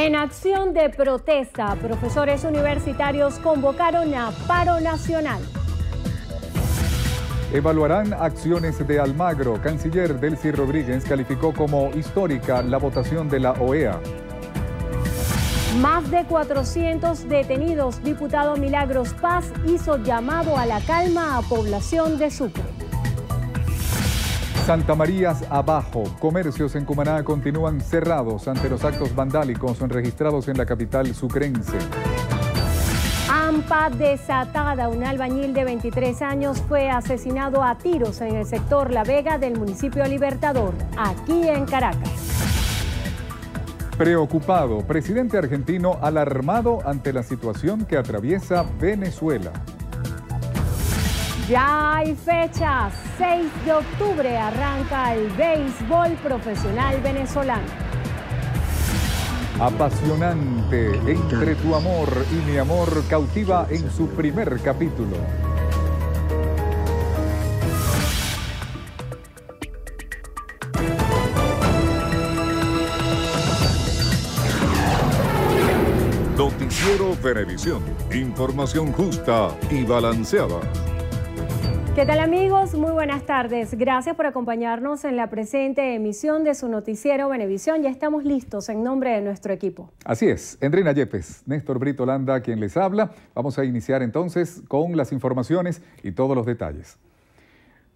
En acción de protesta, profesores universitarios convocaron a paro nacional. Evaluarán acciones de Almagro. Canciller Delcy Rodríguez calificó como histórica la votación de la OEA. Más de 400 detenidos. Diputado Milagros Paz hizo llamado a la calma a población de Sucre. Santa Marías abajo. Comercios en Cumaná continúan cerrados ante los actos vandálicos registrados en la capital sucrense. AMPA desatada. Un albañil de 23 años fue asesinado a tiros en el sector La Vega del municipio Libertador, aquí en Caracas. Preocupado, presidente argentino alarmado ante la situación que atraviesa Venezuela. Ya hay fecha, 6 de octubre arranca el béisbol profesional venezolano. Apasionante, entre tu amor y mi amor cautiva en su primer capítulo. Noticiero Televisión, información justa y balanceada. ¿Qué tal amigos? Muy buenas tardes. Gracias por acompañarnos en la presente emisión de su noticiero Benevisión. Ya estamos listos en nombre de nuestro equipo. Así es, Endrina Yepes, Néstor Brito Landa quien les habla. Vamos a iniciar entonces con las informaciones y todos los detalles.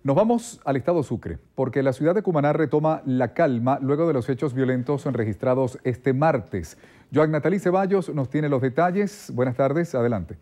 Nos vamos al estado Sucre, porque la ciudad de Cumaná retoma la calma luego de los hechos violentos registrados este martes. Joan Natalí Ceballos nos tiene los detalles. Buenas tardes, adelante.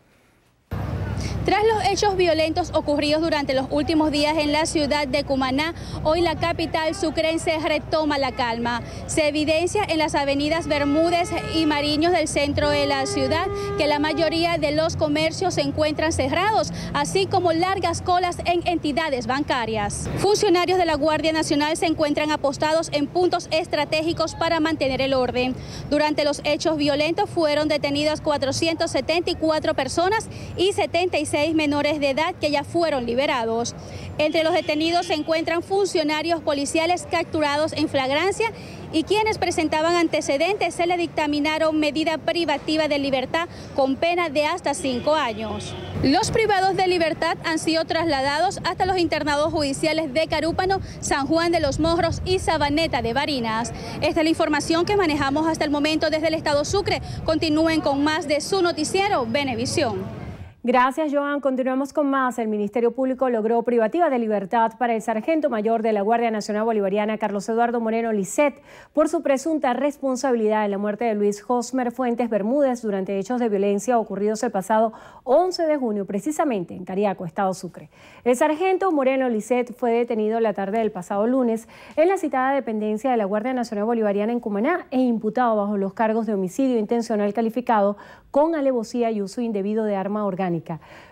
Tras los hechos violentos ocurridos durante los últimos días en la ciudad de Cumaná, hoy la capital sucrense retoma la calma. Se evidencia en las avenidas Bermúdez y Mariños del centro de la ciudad que la mayoría de los comercios se encuentran cerrados, así como largas colas en entidades bancarias. Funcionarios de la Guardia Nacional se encuentran apostados en puntos estratégicos para mantener el orden. Durante los hechos violentos fueron detenidas 474 personas y 76 seis menores de edad que ya fueron liberados. Entre los detenidos se encuentran funcionarios policiales capturados en flagrancia y quienes presentaban antecedentes se le dictaminaron medida privativa de libertad con pena de hasta cinco años. Los privados de libertad han sido trasladados hasta los internados judiciales de Carúpano, San Juan de los Morros y Sabaneta de Barinas. Esta es la información que manejamos hasta el momento desde el Estado Sucre. Continúen con más de su noticiero Benevisión. Gracias, Joan. Continuamos con más. El Ministerio Público logró privativa de libertad para el sargento mayor de la Guardia Nacional Bolivariana, Carlos Eduardo Moreno Lisset, por su presunta responsabilidad en la muerte de Luis Josmer Fuentes Bermúdez durante hechos de violencia ocurridos el pasado 11 de junio, precisamente en Cariaco, Estado Sucre. El sargento Moreno Lisset fue detenido la tarde del pasado lunes en la citada dependencia de la Guardia Nacional Bolivariana en Cumaná e imputado bajo los cargos de homicidio intencional calificado con alevosía y uso indebido de arma orgánica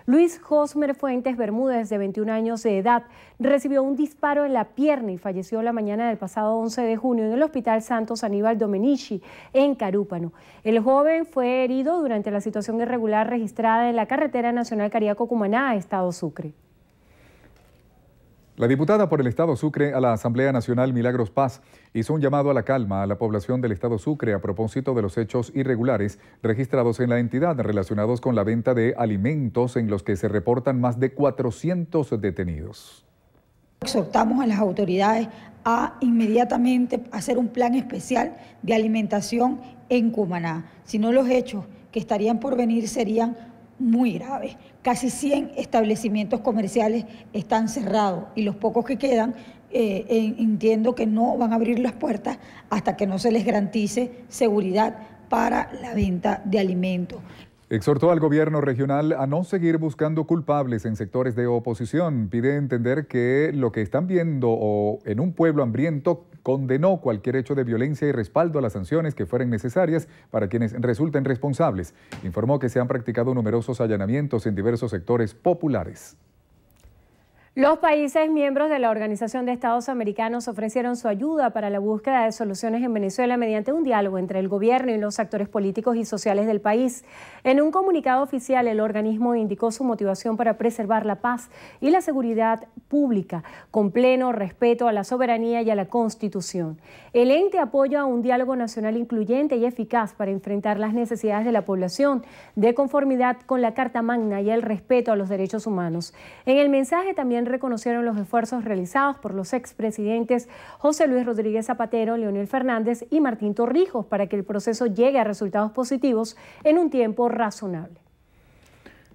Luis Josmer Fuentes Bermúdez, de 21 años de edad, recibió un disparo en la pierna y falleció la mañana del pasado 11 de junio en el Hospital Santos Aníbal Domenici, en Carúpano. El joven fue herido durante la situación irregular registrada en la carretera nacional Cariaco-Cumaná, Estado Sucre. La diputada por el Estado Sucre a la Asamblea Nacional Milagros Paz hizo un llamado a la calma a la población del Estado Sucre a propósito de los hechos irregulares registrados en la entidad relacionados con la venta de alimentos en los que se reportan más de 400 detenidos. Exhortamos a las autoridades a inmediatamente hacer un plan especial de alimentación en Cumaná, si no los hechos que estarían por venir serían muy grave. Casi 100 establecimientos comerciales están cerrados y los pocos que quedan eh, entiendo que no van a abrir las puertas hasta que no se les garantice seguridad para la venta de alimentos. Exhortó al gobierno regional a no seguir buscando culpables en sectores de oposición. Pide entender que lo que están viendo o en un pueblo hambriento condenó cualquier hecho de violencia y respaldo a las sanciones que fueran necesarias para quienes resulten responsables. Informó que se han practicado numerosos allanamientos en diversos sectores populares. Los países miembros de la Organización de Estados Americanos ofrecieron su ayuda para la búsqueda de soluciones en Venezuela mediante un diálogo entre el gobierno y los actores políticos y sociales del país. En un comunicado oficial, el organismo indicó su motivación para preservar la paz y la seguridad pública, con pleno respeto a la soberanía y a la Constitución. El ente apoya un diálogo nacional incluyente y eficaz para enfrentar las necesidades de la población, de conformidad con la Carta Magna y el respeto a los derechos humanos. En el mensaje también reconocieron los esfuerzos realizados por los expresidentes José Luis Rodríguez Zapatero, Leonel Fernández y Martín Torrijos para que el proceso llegue a resultados positivos en un tiempo razonable.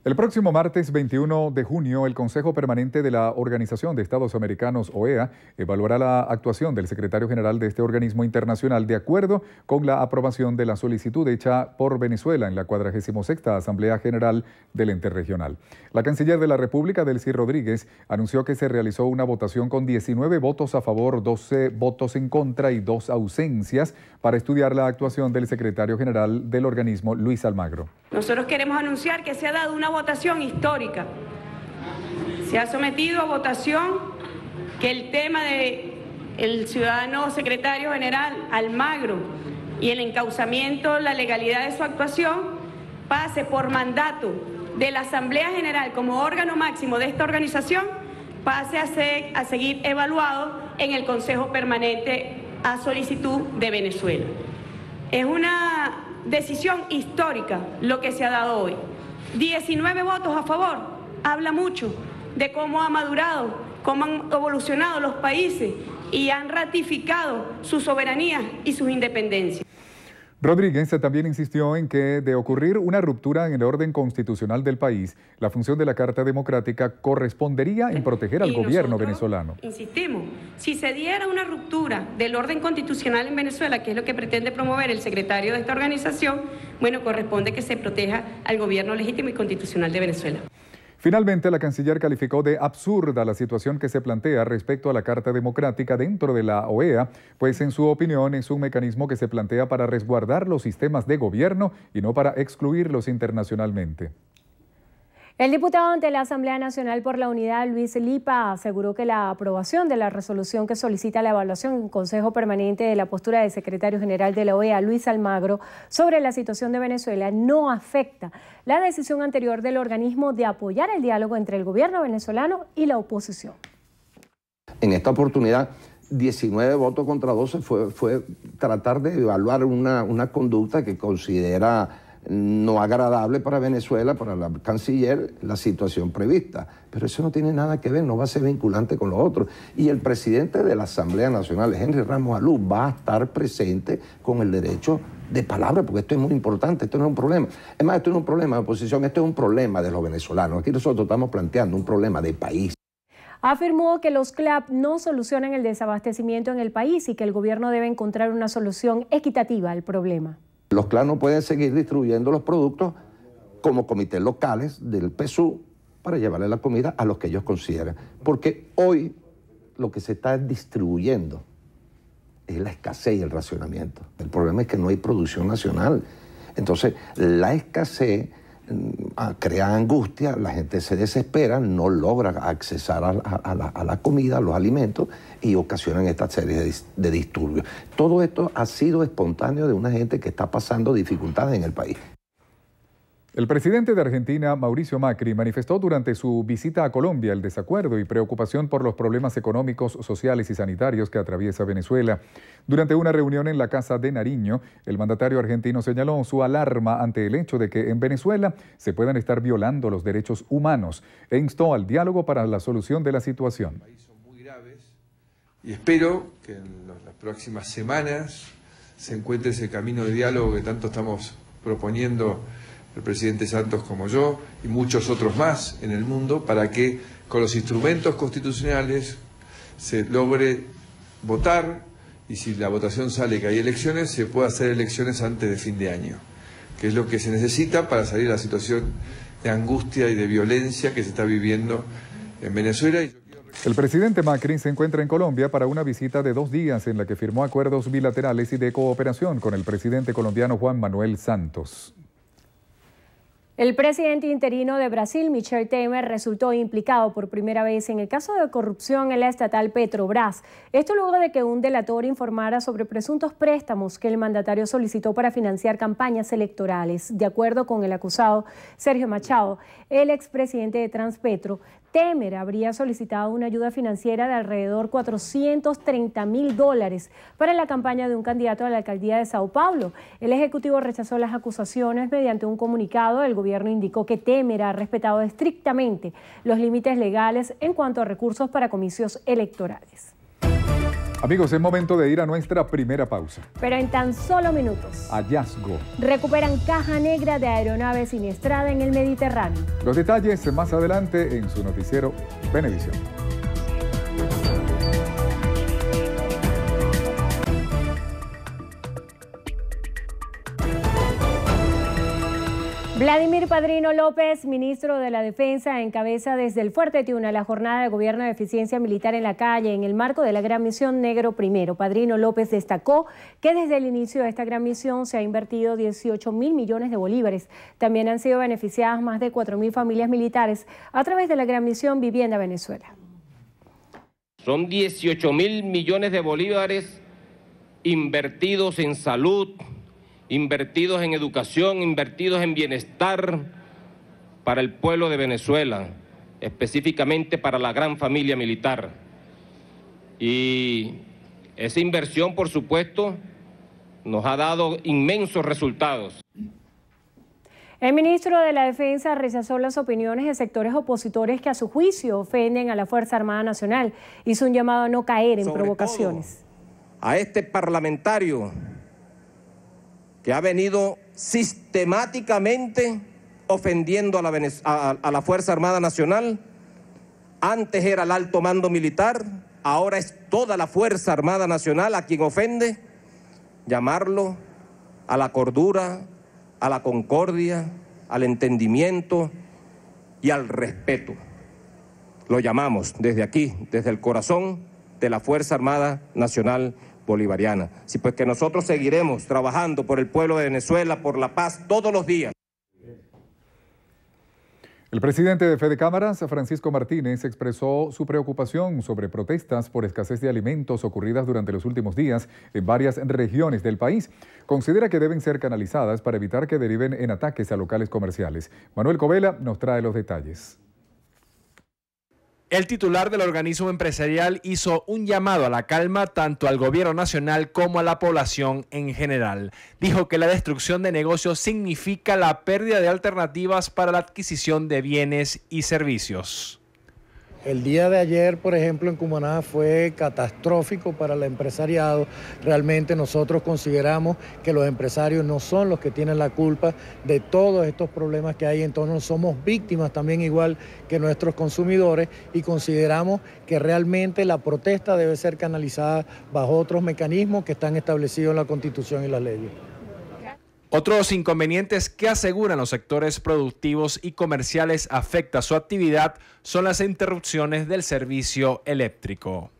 El próximo martes 21 de junio, el Consejo Permanente de la Organización de Estados Americanos, OEA, evaluará la actuación del secretario general de este organismo internacional de acuerdo con la aprobación de la solicitud hecha por Venezuela en la 46 Asamblea General del Ente Regional. La canciller de la República, Delcy Rodríguez, anunció que se realizó una votación con 19 votos a favor, 12 votos en contra y dos ausencias para estudiar la actuación del secretario general del organismo, Luis Almagro. Nosotros queremos anunciar que se ha dado una votación histórica. Se ha sometido a votación que el tema de ciudadano secretario general Almagro y el encauzamiento, la legalidad de su actuación pase por mandato de la Asamblea General como órgano máximo de esta organización, pase a, ser, a seguir evaluado en el Consejo Permanente a solicitud de Venezuela. Es una decisión histórica lo que se ha dado hoy. 19 votos a favor, habla mucho de cómo ha madurado, cómo han evolucionado los países y han ratificado su soberanía y sus independencias. Rodríguez también insistió en que, de ocurrir una ruptura en el orden constitucional del país, la función de la Carta Democrática correspondería en proteger al gobierno venezolano. Insistimos, si se diera una ruptura del orden constitucional en Venezuela, que es lo que pretende promover el secretario de esta organización, bueno, corresponde que se proteja al gobierno legítimo y constitucional de Venezuela. Finalmente, la canciller calificó de absurda la situación que se plantea respecto a la Carta Democrática dentro de la OEA, pues en su opinión es un mecanismo que se plantea para resguardar los sistemas de gobierno y no para excluirlos internacionalmente. El diputado ante la Asamblea Nacional por la Unidad, Luis Lipa, aseguró que la aprobación de la resolución que solicita la evaluación en Consejo Permanente de la postura del secretario general de la OEA, Luis Almagro, sobre la situación de Venezuela no afecta la decisión anterior del organismo de apoyar el diálogo entre el gobierno venezolano y la oposición. En esta oportunidad, 19 votos contra 12 fue, tratar de evaluar una conducta que considera no agradable para Venezuela, para la canciller, la situación prevista. Pero eso no tiene nada que ver, no va a ser vinculante con los otros Y el presidente de la Asamblea Nacional, Henry Ramos Alú, va a estar presente con el derecho de palabra, porque esto es muy importante, esto no es un problema. Es más, esto no es un problema de oposición, esto es un problema de los venezolanos. Aquí nosotros estamos planteando un problema de país afirmó que los CLAP no solucionan el desabastecimiento en el país y que el gobierno debe encontrar una solución equitativa al problema. Los no pueden seguir distribuyendo los productos como comités locales del PSU para llevarle la comida a los que ellos consideran. Porque hoy lo que se está distribuyendo es la escasez y el racionamiento. El problema es que no hay producción nacional. Entonces, la escasez Mm, ah, crea angustia, la gente se desespera, no logra accesar a, la, comida, a los alimentos y ocasionan esta serie de disturbios. Todo esto ha sido espontáneo de una gente que está pasando dificultades en el país. El presidente de Argentina, Mauricio Macri, manifestó durante su visita a Colombia el desacuerdo y preocupación por los problemas económicos, sociales y sanitarios que atraviesa Venezuela. Durante una reunión en la Casa de Nariño, el mandatario argentino señaló su alarma ante el hecho de que en Venezuela se puedan estar violando los derechos humanos e instó al diálogo para la solución de la situación. Son muy graves y espero que en las próximas semanas se encuentre ese camino de diálogo que tanto estamos proponiendo el presidente Santos como yo y muchos otros más en el mundo, para que con los instrumentos constitucionales se logre votar y si la votación sale que hay elecciones, se pueda hacer elecciones antes de fin de año, que es lo que se necesita para salir de la situación de angustia y de violencia que se está viviendo en Venezuela. El presidente Macri se encuentra en Colombia para una visita de dos días en la que firmó acuerdos bilaterales y de cooperación con el presidente colombiano Juan Manuel Santos. El presidente interino de Brasil, Michel Temer, resultó implicado por primera vez en el caso de corrupción en la estatal Petrobras. Esto luego de que un delator informara sobre presuntos préstamos que el mandatario solicitó para financiar campañas electorales. De acuerdo con el acusado Sergio Machado, el expresidente de Transpetro Temer habría solicitado una ayuda financiera de alrededor 430 mil dólares para la campaña de un candidato a la alcaldía de Sao Paulo. El Ejecutivo rechazó las acusaciones mediante un comunicado. El gobierno indicó que Temer ha respetado estrictamente los límites legales en cuanto a recursos para comicios electorales. Amigos, es momento de ir a nuestra primera pausa. Pero en tan solo minutos. Hallazgo. Recuperan caja negra de aeronave siniestrada en el Mediterráneo. Los detalles más adelante en su noticiero Benevisión. Vladimir Padrino López, ministro de la Defensa, encabeza desde el Fuerte Tiuna la jornada de gobierno de eficiencia militar en la calle en el marco de la gran misión Negro Primero. Padrino López destacó que desde el inicio de esta gran misión se ha invertido 18 mil millones de bolívares. También han sido beneficiadas más de 4 mil familias militares a través de la gran misión Vivienda Venezuela. Son 18 mil millones de bolívares invertidos en salud, invertidos en educación, invertidos en bienestar para el pueblo de Venezuela, específicamente para la gran familia militar. Y esa inversión, por supuesto, nos ha dado inmensos resultados. El ministro de la Defensa rechazó las opiniones de sectores opositores que a su juicio ofenden a la Fuerza Armada Nacional. Hizo un llamado a no caer en provocaciones. a este parlamentario que ha venido sistemáticamente ofendiendo a la, a, la Fuerza Armada Nacional. Antes era el alto mando militar, ahora es toda la Fuerza Armada Nacional a quien ofende. Llamarlo a la cordura, a la concordia, al entendimiento y al respeto. Lo llamamos desde aquí, desde el corazón de la Fuerza Armada Nacional bolivariana. sí pues que nosotros seguiremos trabajando por el pueblo de Venezuela, por la paz, todos los días. El presidente de Fede Cámaras, Francisco Martínez, expresó su preocupación sobre protestas por escasez de alimentos ocurridas durante los últimos días en varias regiones del país. Considera que deben ser canalizadas para evitar que deriven en ataques a locales comerciales. Manuel Covela nos trae los detalles. El titular del organismo empresarial hizo un llamado a la calma tanto al gobierno nacional como a la población en general. Dijo que la destrucción de negocios significa la pérdida de alternativas para la adquisición de bienes y servicios. El día de ayer, por ejemplo, en Cumaná fue catastrófico para el empresariado. Realmente nosotros consideramos que los empresarios no son los que tienen la culpa de todos estos problemas que hay. Entonces somos víctimas también igual que nuestros consumidores y consideramos que realmente la protesta debe ser canalizada bajo otros mecanismos que están establecidos en la Constitución y las leyes. Otros inconvenientes que aseguran los sectores productivos y comerciales afecta su actividad son las interrupciones del servicio eléctrico.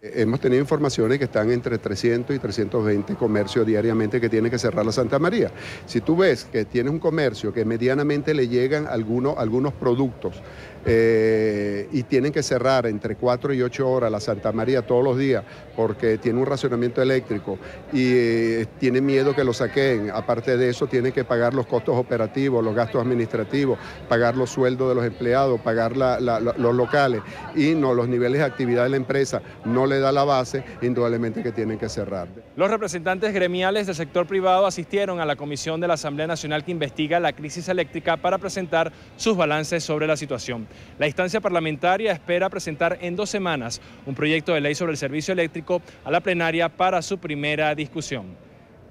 Eh, hemos tenido informaciones que están entre 300 y 320 comercios diariamente que tiene que cerrar la Santa María. Si tú ves que tienes un comercio que medianamente le llegan algunos productos eh, y tienen que cerrar entre 4 y 8 horas la Santa María todos los días porque tiene un racionamiento eléctrico y eh, tiene miedo que lo saquen. Aparte de eso, tienen que pagar los costos operativos, los gastos administrativos, pagar los sueldos de los empleados, pagar los locales y no los niveles de actividad de la empresa no le da la base, indudablemente que tienen que cerrar. Los representantes gremiales del sector privado asistieron a la comisión de la Asamblea Nacional que investiga la crisis eléctrica para presentar sus balances sobre la situación. La instancia parlamentaria espera presentar en dos semanas un proyecto de ley sobre el servicio eléctrico a la plenaria para su primera discusión.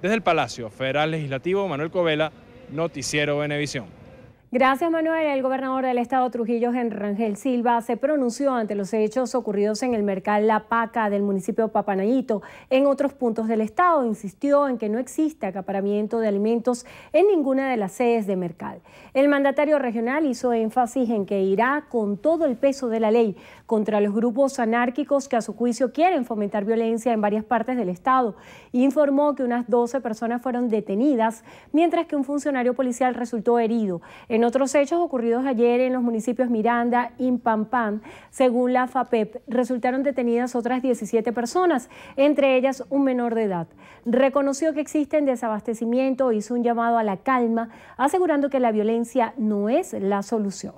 Desde el Palacio Federal Legislativo, Manuel Covela, Noticiero Venevisión. Gracias, Manuel. El gobernador del estado Trujillo, Rangel Silva, se pronunció ante los hechos ocurridos en el mercado La Paca del municipio de Papanayito. En otros puntos del estado, insistió en que no existe acaparamiento de alimentos en ninguna de las sedes de mercado. El mandatario regional hizo énfasis en que irá con todo el peso de la ley contra los grupos anárquicos que a su juicio quieren fomentar violencia en varias partes del estado. Informó que unas 12 personas fueron detenidas, mientras que un funcionario policial resultó herido. En otros hechos ocurridos ayer en los municipios Miranda y Pampán, según la FAPEP, resultaron detenidas otras 17 personas, entre ellas un menor de edad. Reconoció que existen desabastecimiento, hizo un llamado a la calma, asegurando que la violencia no es la solución.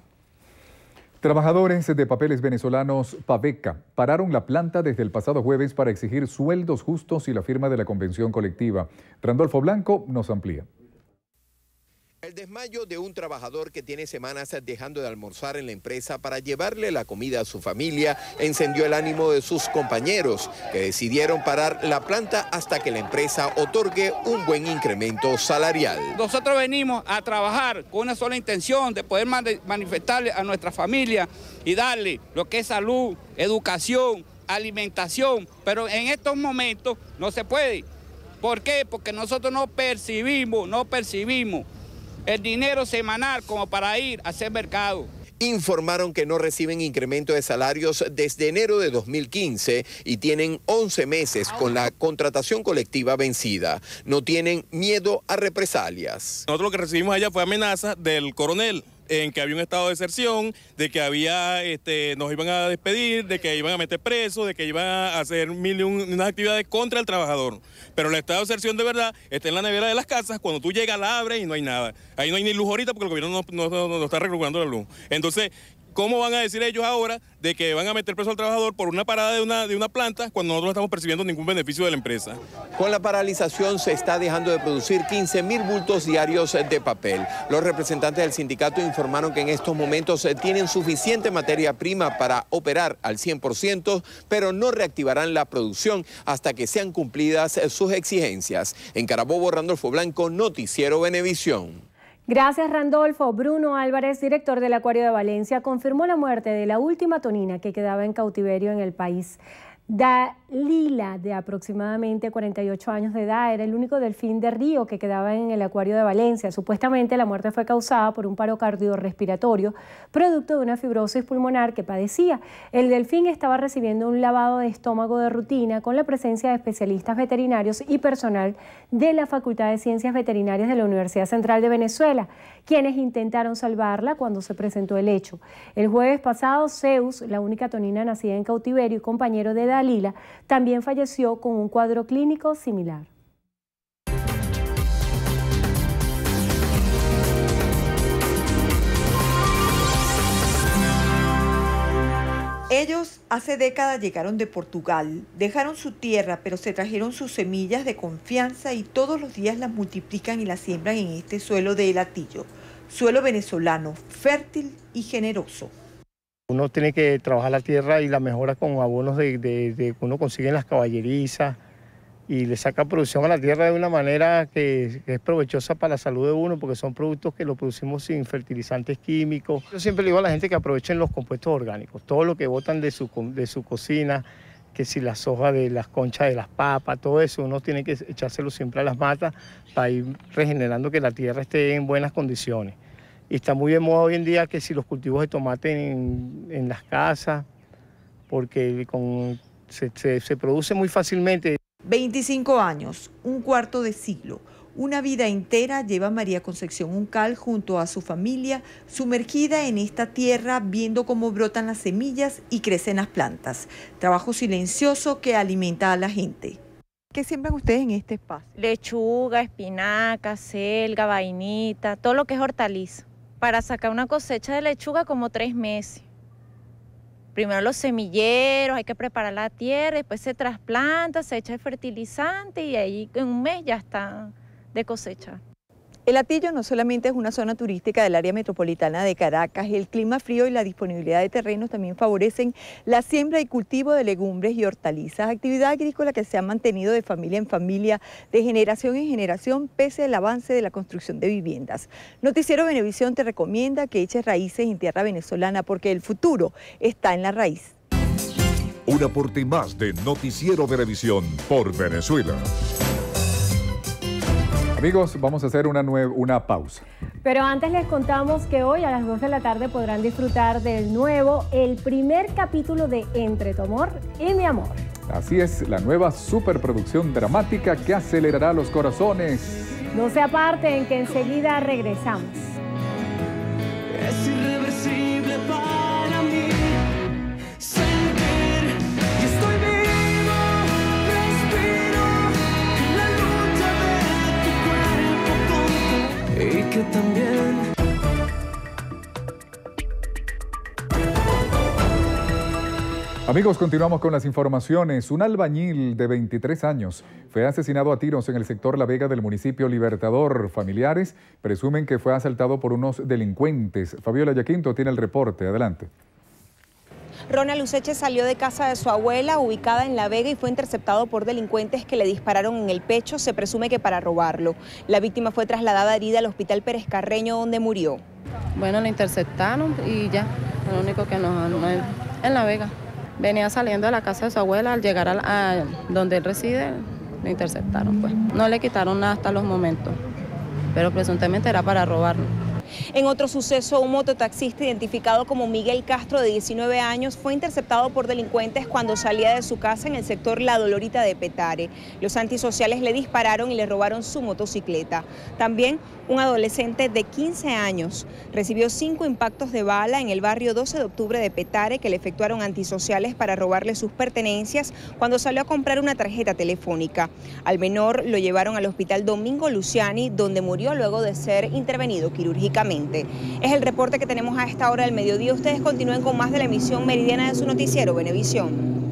Trabajadores de papeles venezolanos Paveca pararon la planta desde el pasado jueves para exigir sueldos justos y la firma de la convención colectiva. Randolfo Blanco nos amplía. El desmayo de un trabajador que tiene semanas dejando de almorzar en la empresa para llevarle la comida a su familia encendió el ánimo de sus compañeros, que decidieron parar la planta hasta que la empresa otorgue un buen incremento salarial. Nosotros venimos a trabajar con una sola intención de poder manifestarle a nuestra familia y darle lo que es salud, educación, alimentación, pero en estos momentos no se puede. ¿Por qué? Porque nosotros no percibimos, no percibimos el dinero semanal como para ir a hacer mercado informaron que no reciben incremento de salarios desde enero de 2015 y tienen 11 meses con la contratación colectiva vencida. No tienen miedo a represalias. Nosotros lo que recibimos allá fue amenaza del coronel en que había un estado de deserción, de que había, este, nos iban a despedir, de que iban a meter preso de que iban a hacer mil unas actividades contra el trabajador. Pero el estado de deserción de verdad está en la nevera de las casas, cuando tú llegas la abres y no hay nada. Ahí no hay ni luz ahorita porque el gobierno no, no, está reclutando la luz. Entonces, ¿Cómo van a decir ellos ahora de que van a meter preso al trabajador por una parada de una, de una planta cuando nosotros no estamos percibiendo ningún beneficio de la empresa? Con la paralización se está dejando de producir 15.000 bultos diarios de papel. Los representantes del sindicato informaron que en estos momentos eh, tienen suficiente materia prima para operar al 100%, pero no reactivarán la producción hasta que sean cumplidas eh, sus exigencias. En Carabobo, Randolfo Blanco, Noticiero Benevisión. Gracias, Randolfo. Bruno Álvarez, director del Acuario de Valencia, confirmó la muerte de la última tonina que quedaba en cautiverio en el país. Dalila, de aproximadamente 48 años de edad, era el único delfín de río que quedaba en el acuario de Valencia. Supuestamente la muerte fue causada por un paro cardiorrespiratorio, producto de una fibrosis pulmonar que padecía. El delfín estaba recibiendo un lavado de estómago de rutina con la presencia de especialistas veterinarios y personal de la Facultad de Ciencias Veterinarias de la Universidad Central de Venezuela, quienes intentaron salvarla cuando se presentó el hecho. El jueves pasado, Zeus, la única tonina nacida en cautiverio y compañero de edad, Lila, también falleció con un cuadro clínico similar. Ellos hace décadas llegaron de Portugal, dejaron su tierra, pero se trajeron sus semillas de confianza y todos los días las multiplican y las siembran en este suelo de El suelo venezolano, fértil y generoso. Uno tiene que trabajar la tierra y la mejora con abonos de, de, uno consigue en las caballerizas y le saca producción a la tierra de una manera que, es provechosa para la salud de uno, porque son productos que lo producimos sin fertilizantes químicos. Yo siempre le digo a la gente que aprovechen los compuestos orgánicos, todo lo que botan de su, cocina, que si la soja de las conchas de las papas, todo eso, uno tiene que echárselo siempre a las matas para ir regenerando que la tierra esté en buenas condiciones. Y está muy de moda hoy en día que si los cultivos de tomate en, las casas, porque se, produce muy fácilmente. 25 años, un cuarto de siglo. Una vida entera lleva María Concepción Uncal junto a su familia, sumergida en esta tierra, viendo cómo brotan las semillas y crecen las plantas. Trabajo silencioso que alimenta a la gente. ¿Qué siembran ustedes en este espacio? Lechuga, espinaca, selga, vainita, todo lo que es hortaliza para sacar una cosecha de lechuga como tres meses. Primero los semilleros, hay que preparar la tierra, después se trasplanta, se echa el fertilizante y ahí en un mes ya está de cosecha. El Atillo no solamente es una zona turística del área metropolitana de Caracas, el clima frío y la disponibilidad de terrenos también favorecen la siembra y cultivo de legumbres y hortalizas, actividad agrícola que se ha mantenido de familia en familia, de generación en generación, pese al avance de la construcción de viviendas. Noticiero Venevisión te recomienda que eches raíces en tierra venezolana porque el futuro está en la raíz. Un aporte más de Noticiero Venevisión por Venezuela. Amigos, vamos a hacer una, una pausa. Pero antes les contamos que hoy a las 2 de la tarde podrán disfrutar del nuevo, el primer capítulo de Entre tu amor y mi amor. Así es, la nueva superproducción dramática que acelerará los corazones. No se aparten, que enseguida regresamos. Es irreversible también. Amigos, continuamos con las informaciones. Un albañil de 23 años fue asesinado a tiros en el sector La Vega del municipio Libertador. Familiares presumen que fue asaltado por unos delincuentes. Fabiola Yaquinto tiene el reporte. Adelante. Rona Luceche salió de casa de su abuela, ubicada en La Vega, y fue interceptado por delincuentes que le dispararon en el pecho, se presume que para robarlo. La víctima fue trasladada herida al hospital Pérez Carreño, donde murió. Bueno, lo interceptaron y ya, lo único que nos... No, en La Vega. Venía saliendo de la casa de su abuela, al llegar a, donde él reside, lo interceptaron. pues. No le quitaron nada hasta los momentos, pero presuntamente era para robarlo. En otro suceso, un mototaxista identificado como Miguel Castro de 19 años fue interceptado por delincuentes cuando salía de su casa en el sector La Dolorita de Petare. Los antisociales le dispararon y le robaron su motocicleta. También un adolescente de 15 años recibió cinco impactos de bala en el barrio 12 de octubre de Petare que le efectuaron antisociales para robarle sus pertenencias cuando salió a comprar una tarjeta telefónica. Al menor lo llevaron al hospital Domingo Luciani donde murió luego de ser intervenido quirúrgicamente. Es el reporte que tenemos a esta hora del mediodía. Ustedes continúen con más de la emisión meridiana de su noticiero, Benevisión.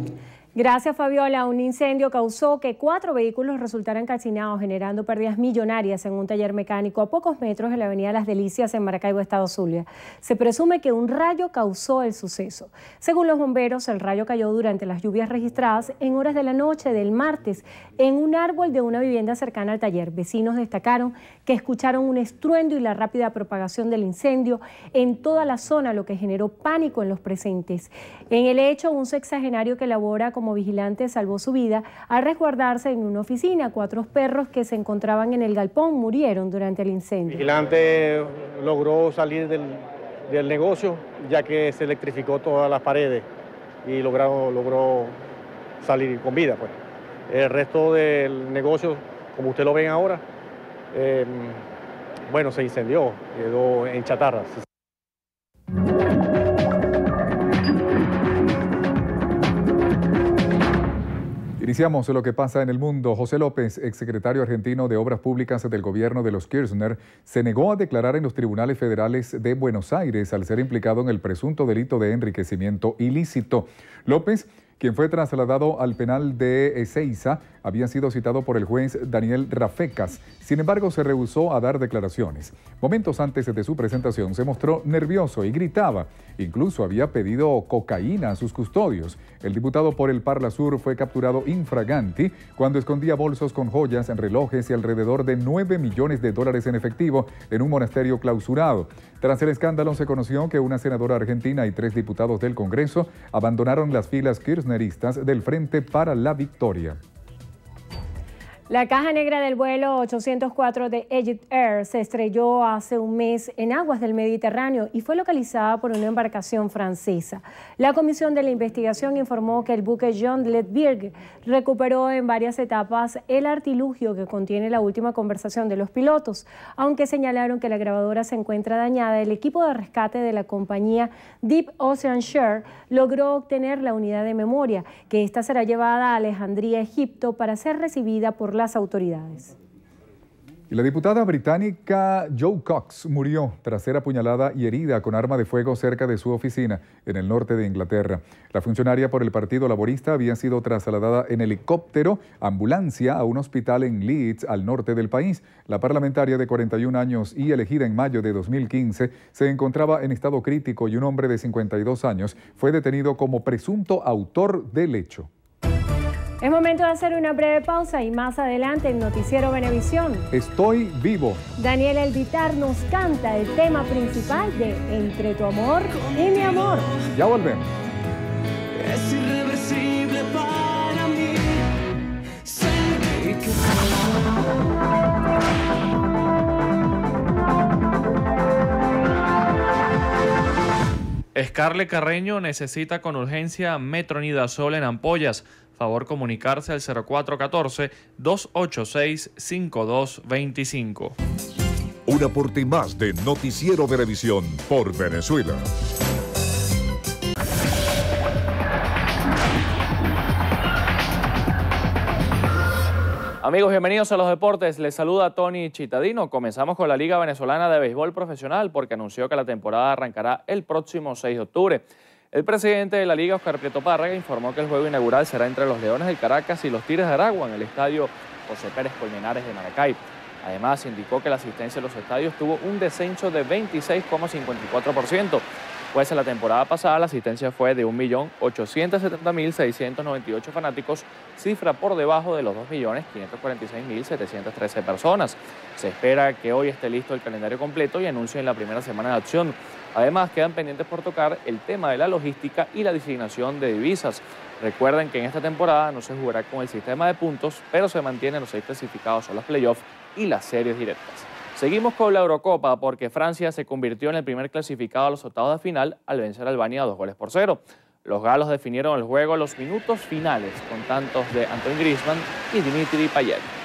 Gracias, Fabiola. Un incendio causó que cuatro vehículos resultaran calcinados, generando pérdidas millonarias en un taller mecánico a pocos metros de la Avenida Las Delicias en Maracaibo, Estado Zulia. Se presume que un rayo causó el suceso. Según los bomberos, el rayo cayó durante las lluvias registradas en horas de la noche del martes en un árbol de una vivienda cercana al taller. Vecinos destacaron que escucharon un estruendo y la rápida propagación del incendio en toda la zona, lo que generó pánico en los presentes. En el hecho, un sexagenario que labora como vigilante salvó su vida al resguardarse en una oficina. Cuatro perros que se encontraban en el galpón murieron durante el incendio. El vigilante logró salir del, negocio ya que se electrificó todas las paredes y logró salir con vida. Pues. El resto del negocio, como usted lo ven ahora, eh, bueno, se incendió, quedó en chatarra. Iniciamos lo que pasa en el mundo. José López, exsecretario argentino de Obras Públicas del gobierno de los Kirchner, se negó a declarar en los tribunales federales de Buenos Aires al ser implicado en el presunto delito de enriquecimiento ilícito. López quien fue trasladado al penal de Ezeiza, había sido citado por el juez Daniel Rafecas. Sin embargo, se rehusó a dar declaraciones. Momentos antes de su presentación se mostró nervioso y gritaba. Incluso había pedido cocaína a sus custodios. El diputado por el Parla Sur fue capturado infraganti cuando escondía bolsos con joyas, relojes y alrededor de 9 millones de dólares en efectivo en un monasterio clausurado. Tras el escándalo se conoció que una senadora argentina y tres diputados del Congreso abandonaron las filas kirchneristas del Frente para la Victoria. La caja negra del vuelo 804 de Egypt Air se estrelló hace un mes en aguas del Mediterráneo y fue localizada por una embarcación francesa. La Comisión de la Investigación informó que el buque John Ledberg recuperó en varias etapas el artilugio que contiene la última conversación de los pilotos, aunque señalaron que la grabadora se encuentra dañada. El equipo de rescate de la compañía Deep Ocean Share logró obtener la unidad de memoria, que ésta será llevada a Alejandría, Egipto, para ser recibida por las autoridades. Y la diputada británica Joe Cox murió tras ser apuñalada y herida con arma de fuego cerca de su oficina en el norte de Inglaterra. La funcionaria por el Partido Laborista había sido trasladada en helicóptero, ambulancia, a un hospital en Leeds, al norte del país. La parlamentaria de 41 años y elegida en mayo de 2015 se encontraba en estado crítico y un hombre de 52 años fue detenido como presunto autor del hecho. Es momento de hacer una breve pausa y más adelante en Noticiero Venevisión. Estoy vivo. Daniel Elvitar nos canta el tema principal de Entre tu amor y mi amor. Ya volvemos. Es irreversible para mí. Scarlett Carreño necesita con urgencia metronidazol en ampollas favor comunicarse al 0414-286-5225. Un aporte más de Noticiero Televisión por Venezuela. Amigos, bienvenidos a los deportes. Les saluda Tony Chitadino. Comenzamos con la Liga Venezolana de Béisbol Profesional porque anunció que la temporada arrancará el próximo 6 de octubre. El presidente de la Liga, Oscar Prieto Párraga, informó que el juego inaugural será entre los Leones del Caracas y los Tigres de Aragua en el estadio José Pérez Colmenares de Maracay. Además, indicó que la asistencia a los estadios tuvo un descenso de 26,54%, pues en la temporada pasada la asistencia fue de 1.870.698 fanáticos, cifra por debajo de los 2.546.713 personas. Se espera que hoy esté listo el calendario completo y anuncio en la primera semana de acción Además, quedan pendientes por tocar el tema de la logística y la designación de divisas. Recuerden que en esta temporada no se jugará con el sistema de puntos, pero se mantienen los seis clasificados a los playoffs y las series directas. Seguimos con la Eurocopa porque Francia se convirtió en el primer clasificado a los octavos de final al vencer a Albania dos goles por cero. Los galos definieron el juego en los minutos finales con tantos de Antoine Griezmann y Dimitri Payet.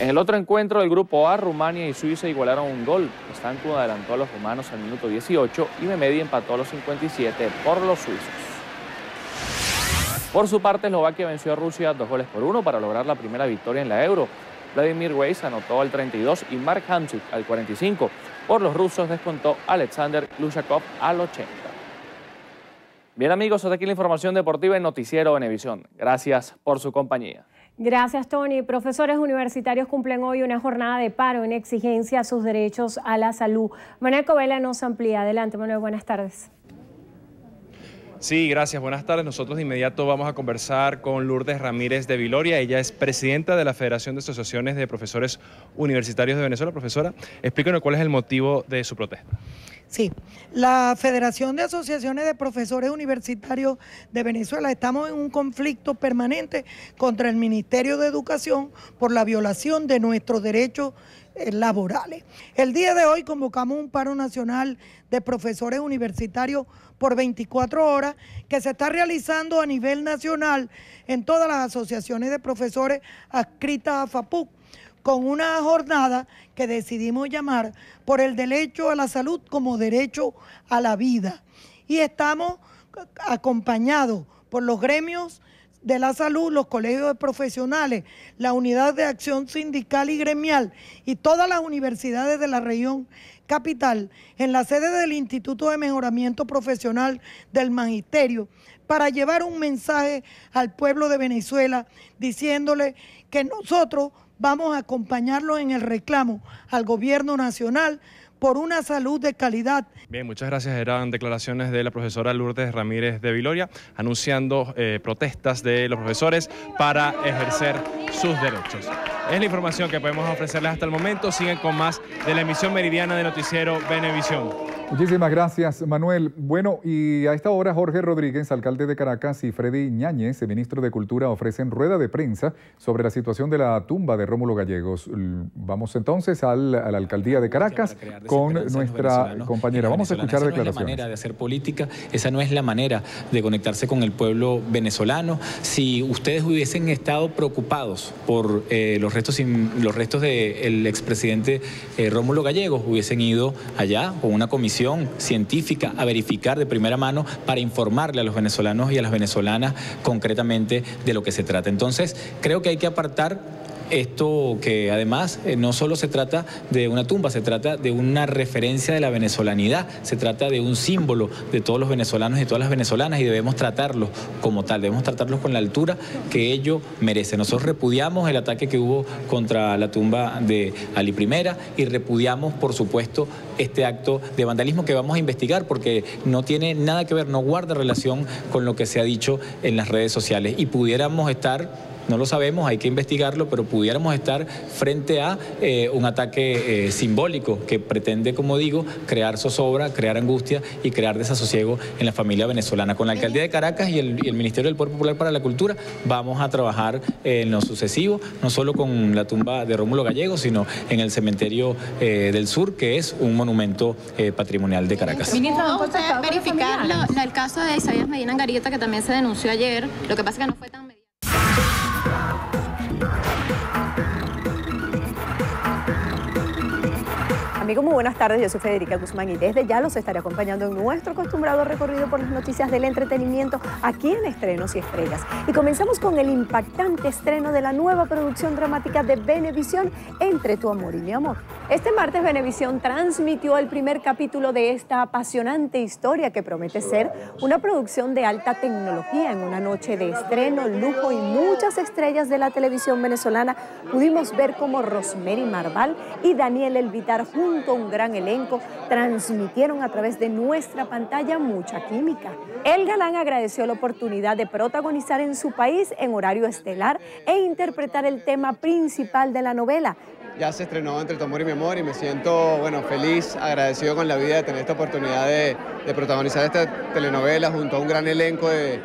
En el otro encuentro del grupo A, Rumania y Suiza igualaron un gol. Stancu adelantó a los rumanos al minuto 18 y Memedi empató a los 57 por los suizos. Por su parte, Eslovaquia venció a Rusia dos goles por uno para lograr la primera victoria en la Euro. Vladimir Weiss anotó al 32 y Mark Hamsik al 45. Por los rusos descontó Alexander Lushakov al 80. Bien amigos, hasta aquí la información deportiva en Noticiero Venevisión. Gracias por su compañía. Gracias, Tony. Profesores universitarios cumplen hoy una jornada de paro en exigencia a sus derechos a la salud. Manuel Covela nos amplía. Adelante, Manuel, buenas tardes. Sí, gracias. Buenas tardes. Nosotros de inmediato vamos a conversar con Lourdes Ramírez de Viloria. Ella es presidenta de la Federación de Asociaciones de Profesores Universitarios de Venezuela. Profesora, explíquenos cuál es el motivo de su protesta. Sí, la Federación de Asociaciones de Profesores Universitarios de Venezuela estamos en un conflicto permanente contra el Ministerio de Educación por la violación de nuestros derechos eh, laborales. El día de hoy convocamos un paro nacional de profesores universitarios por 24 horas que se está realizando a nivel nacional en todas las asociaciones de profesores adscritas a FAPUC con una jornada que decidimos llamar por el derecho a la salud como derecho a la vida. Y estamos acompañados por los gremios de la salud, los colegios de profesionales, la unidad de acción sindical y gremial y todas las universidades de la región capital en la sede del Instituto de Mejoramiento Profesional del Magisterio para llevar un mensaje al pueblo de Venezuela diciéndole que nosotros vamos a acompañarlo en el reclamo al gobierno nacional por una salud de calidad. Bien, muchas gracias. Eran declaraciones de la profesora Lourdes Ramírez de Viloria anunciando eh, protestas de los profesores para ejercer sus derechos. Es la información que podemos ofrecerles hasta el momento. Siguen con más de la emisión meridiana de Noticiero Venevisión. Muchísimas gracias, Manuel. Bueno, y a esta hora Jorge Rodríguez, alcalde de Caracas, y Freddy Ñáñez, ministro de Cultura, ofrecen rueda de prensa sobre la situación de la tumba de Rómulo Gallegos. Vamos entonces a la alcaldía de Caracas con nuestra compañera. Vamos a escuchar esa No es la manera de hacer política, esa no es la manera de conectarse con el pueblo venezolano. Si ustedes hubiesen estado preocupados por eh, los restos los restos del expresidente eh, Rómulo Gallegos, hubiesen ido allá con una comisión científica a verificar de primera mano para informarle a los venezolanos y a las venezolanas concretamente de lo que se trata. Entonces, creo que hay que apartar esto que además eh, no solo se trata de una tumba, se trata de una referencia de la venezolanidad, se trata de un símbolo de todos los venezolanos y todas las venezolanas y debemos tratarlos como tal, debemos tratarlos con la altura que ello merece. Nosotros repudiamos el ataque que hubo contra la tumba de Ali I y repudiamos, por supuesto, este acto de vandalismo que vamos a investigar porque no tiene nada que ver, no guarda relación con lo que se ha dicho en las redes sociales y pudiéramos estar no lo sabemos, hay que investigarlo, pero pudiéramos estar frente a eh, un ataque eh, simbólico que pretende, como digo, crear zozobra, crear angustia y crear desasosiego en la familia venezolana. Con la alcaldía de Caracas y el, Ministerio del Poder Popular para la Cultura vamos a trabajar eh, en lo sucesivo, no solo con la tumba de Rómulo Gallego, sino en el cementerio del sur, que es un monumento patrimonial de Caracas. Ministro, ¿no verificar el caso de Isaías Medina Garita, que también se denunció ayer? Lo que pasa es que no fue tan muy buenas tardes. Yo soy Federica Guzmán y desde ya los estaré acompañando en nuestro acostumbrado recorrido por las noticias del entretenimiento aquí en Estrenos y Estrellas. Y comenzamos con el impactante estreno de la nueva producción dramática de Venevisión, Entre tu amor y mi amor. Este martes Venevisión transmitió el primer capítulo de esta apasionante historia que promete ser una producción de alta tecnología. En una noche de estreno, lujo y muchas estrellas de la televisión venezolana pudimos ver cómo Rosemary Marval y Daniel Elvitar juntos junto un gran elenco transmitieron a través de nuestra pantalla mucha química. El galán agradeció la oportunidad de protagonizar en su país en horario estelar e interpretar el tema principal de la novela. Ya se estrenó Entre tu amor y mi amor y me siento bueno, feliz, agradecido con la vida de tener esta oportunidad de, protagonizar esta telenovela junto a un gran elenco de,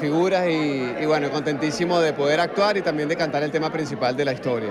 figuras y, y bueno, contentísimo de poder actuar y también de cantar el tema principal de la historia.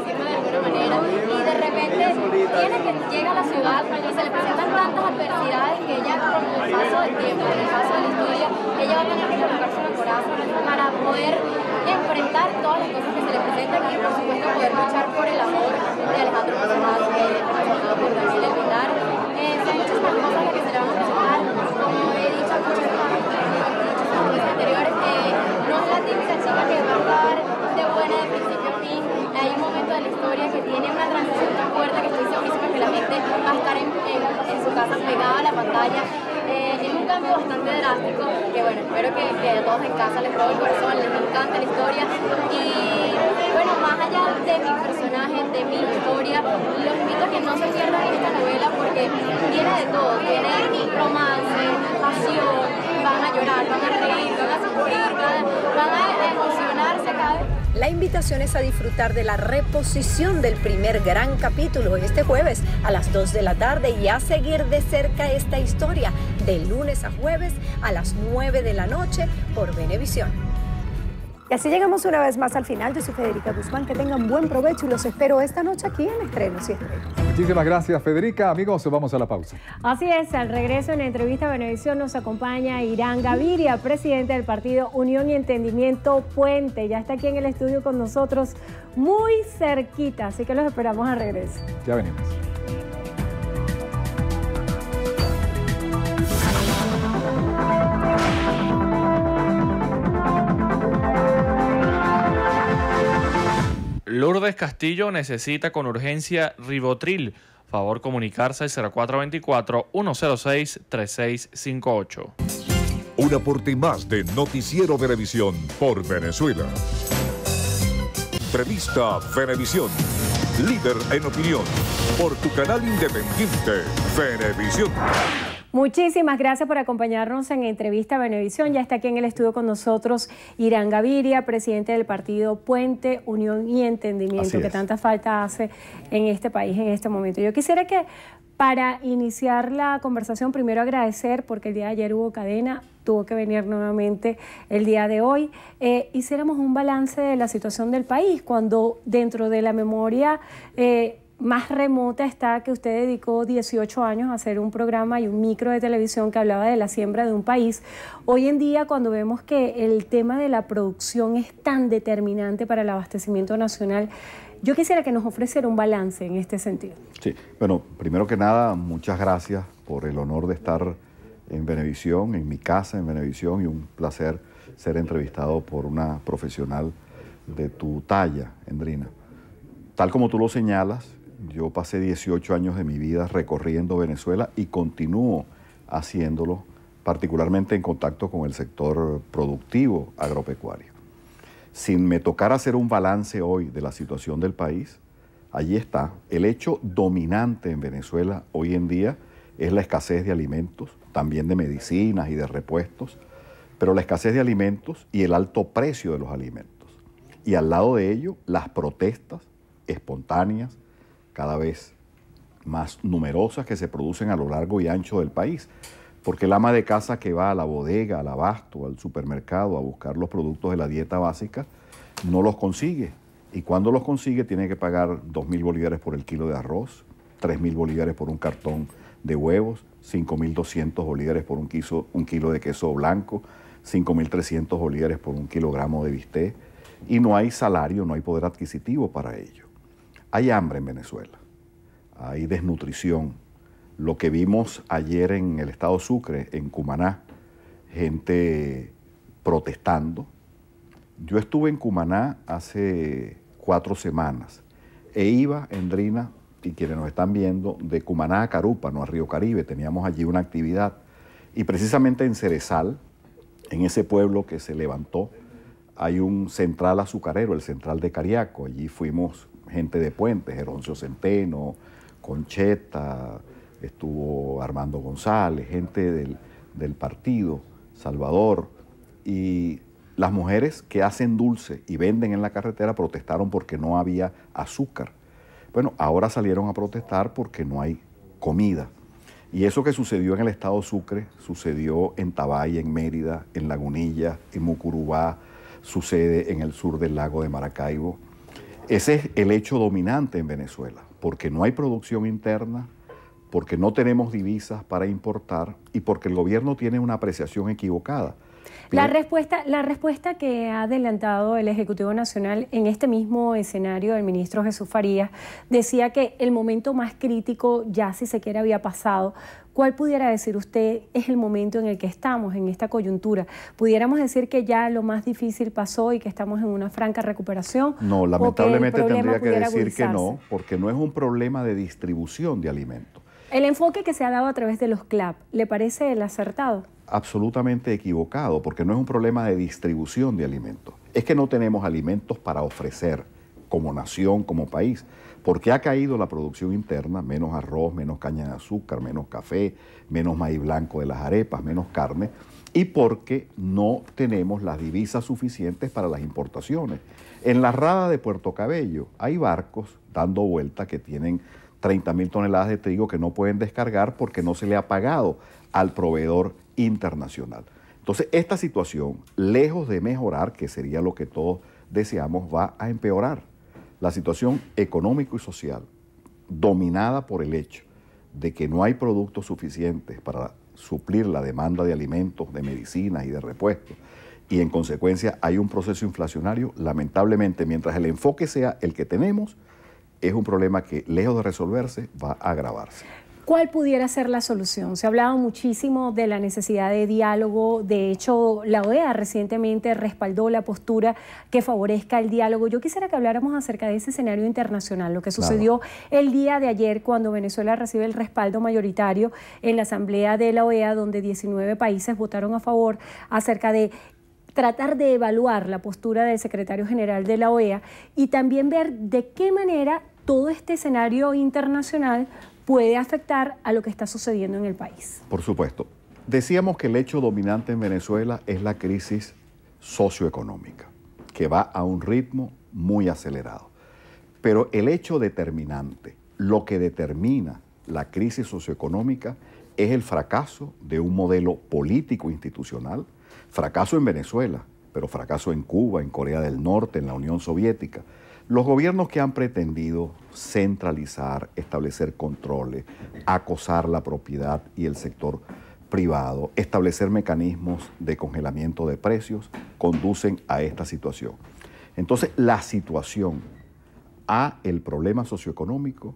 manera y de repente tiene que llega a la ciudad y se le presentan tantas adversidades que ella con el paso del tiempo, con el paso de la historia, ella va a tener que colocarse el corazón para poder enfrentar todas las cosas que se le presentan y por supuesto poder luchar por el amor de Alejandro Mozambique, que es de por Pilar. Eh, muchas cosas que se le van a presentar, como he dicho muchas veces anteriores, que no es la típica chica que va a estar la historia, que tiene una transición tan fuerte que estoy segurísima que la gente va a estar en, en, su casa pegada a la pantalla. Eh, es un cambio bastante drástico, que bueno, espero que, a todos en casa les robe el corazón, les encanta la historia. Y bueno, más allá de mi personaje, de mi historia, los invito que no se pierdan esta novela porque tiene de todo, tiene romance, pasión, van a llorar, van a reír, van a sufrir, van a, van a emocionarse cada vez. La invitación es a disfrutar de la reposición del primer gran capítulo este jueves a las 2 de la tarde y a seguir de cerca esta historia de lunes a jueves a las 9 de la noche por Venevisión. Y así llegamos una vez más al final. Yo soy Federica Guzmán. Que tengan buen provecho y los espero esta noche aquí en Estrenos y Muchísimas gracias, Federica. Amigos, vamos a la pausa. Así es, al regreso en la entrevista a nos acompaña Irán Gaviria, presidente del partido Unión y Entendimiento Puente. Ya está aquí en el estudio con nosotros, muy cerquita, así que los esperamos al regreso. Ya venimos. Lourdes Castillo necesita con urgencia ribotril. Favor comunicarse al 0424-106-3658. Un aporte más de Noticiero Venevisión por Venezuela. Prevista Venevisión, líder en opinión, por tu canal independiente, Venevisión. Muchísimas gracias por acompañarnos en Entrevista a Benevisión. Ya está aquí en el estudio con nosotros Irán Gaviria, presidente del partido Puente, Unión y Entendimiento, que tanta falta hace en este país en este momento. Yo quisiera que para iniciar la conversación, primero agradecer, porque el día de ayer hubo cadena, tuvo que venir nuevamente el día de hoy, eh, hiciéramos un balance de la situación del país, cuando dentro de la memoria eh, más remota está que usted dedicó 18 años a hacer un programa y un micro de televisión que hablaba de la siembra de un país. Hoy en día, cuando vemos que el tema de la producción es tan determinante para el abastecimiento nacional, yo quisiera que nos ofreciera un balance en este sentido. Sí, bueno, primero que nada, muchas gracias por el honor de estar en Benevisión, en mi casa en Benevisión, y un placer ser entrevistado por una profesional de tu talla, Endrina. Tal como tú lo señalas, yo pasé 18 años de mi vida recorriendo Venezuela y continúo haciéndolo, particularmente en contacto con el sector productivo agropecuario. Sin me tocar hacer un balance hoy de la situación del país, allí está. El hecho dominante en Venezuela hoy en día es la escasez de alimentos, también de medicinas y de repuestos, pero la escasez de alimentos y el alto precio de los alimentos. Y al lado de ello, las protestas espontáneas cada vez más numerosas que se producen a lo largo y ancho del país. Porque el ama de casa que va a la bodega, al abasto, al supermercado a buscar los productos de la dieta básica, no los consigue. Y cuando los consigue tiene que pagar 2.000 bolívares por el kilo de arroz, 3.000 bolívares por un cartón de huevos, 5.200 bolívares por un, un kilo de queso blanco, 5.300 bolívares por un kilogramo de bistec. Y no hay salario, no hay poder adquisitivo para ello. Hay hambre en Venezuela, hay desnutrición. Lo que vimos ayer en el estado Sucre, en Cumaná, gente protestando. Yo estuve en Cumaná hace cuatro semanas e iba en Drina, y quienes nos están viendo, de Cumaná a Carúpano, a Río Caribe. Teníamos allí una actividad. Y precisamente en Cerezal, en ese pueblo que se levantó, hay un central azucarero, el central de Cariaco. Allí fuimos gente de Puentes, Geroncio Centeno, Concheta, estuvo Armando González, gente del, del partido, Salvador, y las mujeres que hacen dulce y venden en la carretera protestaron porque no había azúcar. Bueno, ahora salieron a protestar porque no hay comida. Y eso que sucedió en el estado Sucre, sucedió en Tabay, en Mérida, en Lagunilla, en Mucurubá, sucede en el sur del lago de Maracaibo, ese es el hecho dominante en Venezuela, porque no hay producción interna, porque no tenemos divisas para importar y porque el gobierno tiene una apreciación equivocada. La respuesta, la respuesta que ha adelantado el Ejecutivo Nacional en este mismo escenario del ministro Jesús Farías decía que el momento más crítico ya si se quiere había pasado, ¿Cuál pudiera decir usted es el momento en el que estamos, en esta coyuntura? ¿Pudiéramos decir que ya lo más difícil pasó y que estamos en una franca recuperación? No, lamentablemente tendría que decir que no, porque no es un problema de distribución de alimentos. El enfoque que se ha dado a través de los CLAP, ¿le parece el acertado? Absolutamente equivocado, porque no es un problema de distribución de alimentos. Es que no tenemos alimentos para ofrecer como nación, como país porque ha caído la producción interna, menos arroz, menos caña de azúcar, menos café, menos maíz blanco de las arepas, menos carne, y porque no tenemos las divisas suficientes para las importaciones. En la rada de Puerto Cabello hay barcos dando vuelta que tienen 30.000 toneladas de trigo que no pueden descargar porque no se le ha pagado al proveedor internacional. Entonces, esta situación, lejos de mejorar, que sería lo que todos deseamos, va a empeorar la situación económico y social dominada por el hecho de que no hay productos suficientes para suplir la demanda de alimentos, de medicinas y de repuestos, y en consecuencia hay un proceso inflacionario, lamentablemente, mientras el enfoque sea el que tenemos, es un problema que lejos de resolverse va a agravarse. ¿Cuál pudiera ser la solución? Se ha hablado muchísimo de la necesidad de diálogo. De hecho, la OEA recientemente respaldó la postura que favorezca el diálogo. Yo quisiera que habláramos acerca de ese escenario internacional, lo que sucedió el día de ayer cuando Venezuela recibe el respaldo mayoritario en la Asamblea de la OEA, donde 19 países votaron a favor acerca de tratar de evaluar la postura del secretario general de la OEA y también ver de qué manera todo este escenario internacional puede afectar a lo que está sucediendo en el país. Por supuesto. Decíamos que el hecho dominante en Venezuela es la crisis socioeconómica, que va a un ritmo muy acelerado. Pero el hecho determinante, lo que determina la crisis socioeconómica, es el fracaso de un modelo político institucional, fracaso en Venezuela, pero fracaso en Cuba, en Corea del Norte, en la Unión Soviética, los gobiernos que han pretendido centralizar, establecer controles, acosar la propiedad y el sector privado, establecer mecanismos de congelamiento de precios, conducen a esta situación. Entonces, la situación a el problema socioeconómico,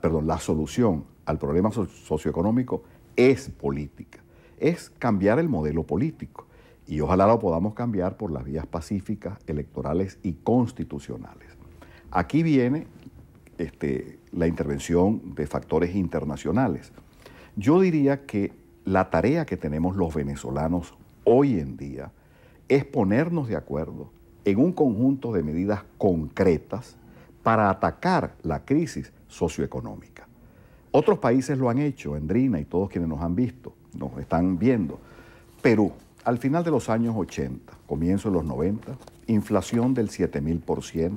perdón, la solución al problema socioeconómico es política, es cambiar el modelo político y ojalá lo podamos cambiar por las vías pacíficas, electorales y constitucionales. Aquí viene este, la intervención de factores internacionales. Yo diría que la tarea que tenemos los venezolanos hoy en día es ponernos de acuerdo en un conjunto de medidas concretas para atacar la crisis socioeconómica. Otros países lo han hecho, Endrina y todos quienes nos han visto, nos están viendo. Perú, al final de los años 80, comienzo de los 90, inflación del 7000%,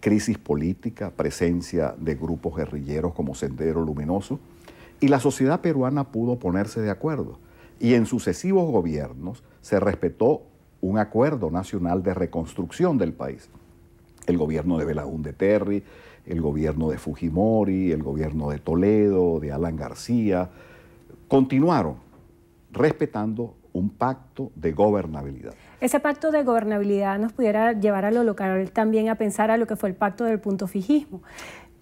crisis política, presencia de grupos guerrilleros como Sendero Luminoso, y la sociedad peruana pudo ponerse de acuerdo. Y en sucesivos gobiernos se respetó un acuerdo nacional de reconstrucción del país. El gobierno de de Terry, el gobierno de Fujimori, el gobierno de Toledo, de Alan García, continuaron respetando un pacto de gobernabilidad. Ese pacto de gobernabilidad nos pudiera llevar a lo local también a pensar a lo que fue el pacto del punto fijismo.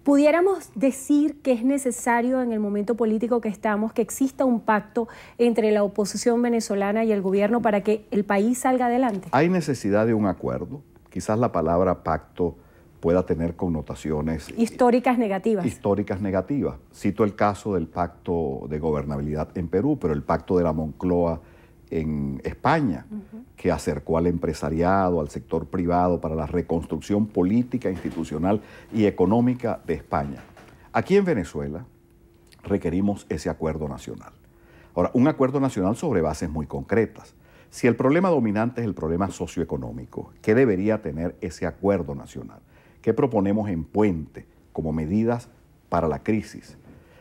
¿Pudiéramos decir que es necesario en el momento político que estamos que exista un pacto entre la oposición venezolana y el gobierno para que el país salga adelante? Hay necesidad de un acuerdo. Quizás la palabra pacto pueda tener connotaciones eh, históricas negativas. Históricas negativas. Cito el caso del pacto de gobernabilidad en Perú, pero el pacto de la Moncloa en España, que acercó al empresariado, al sector privado para la reconstrucción política, institucional y económica de España. Aquí en Venezuela requerimos ese acuerdo nacional. Ahora, un acuerdo nacional sobre bases muy concretas. Si el problema dominante es el problema socioeconómico, ¿qué debería tener ese acuerdo nacional? ¿Qué proponemos en puente como medidas para la crisis?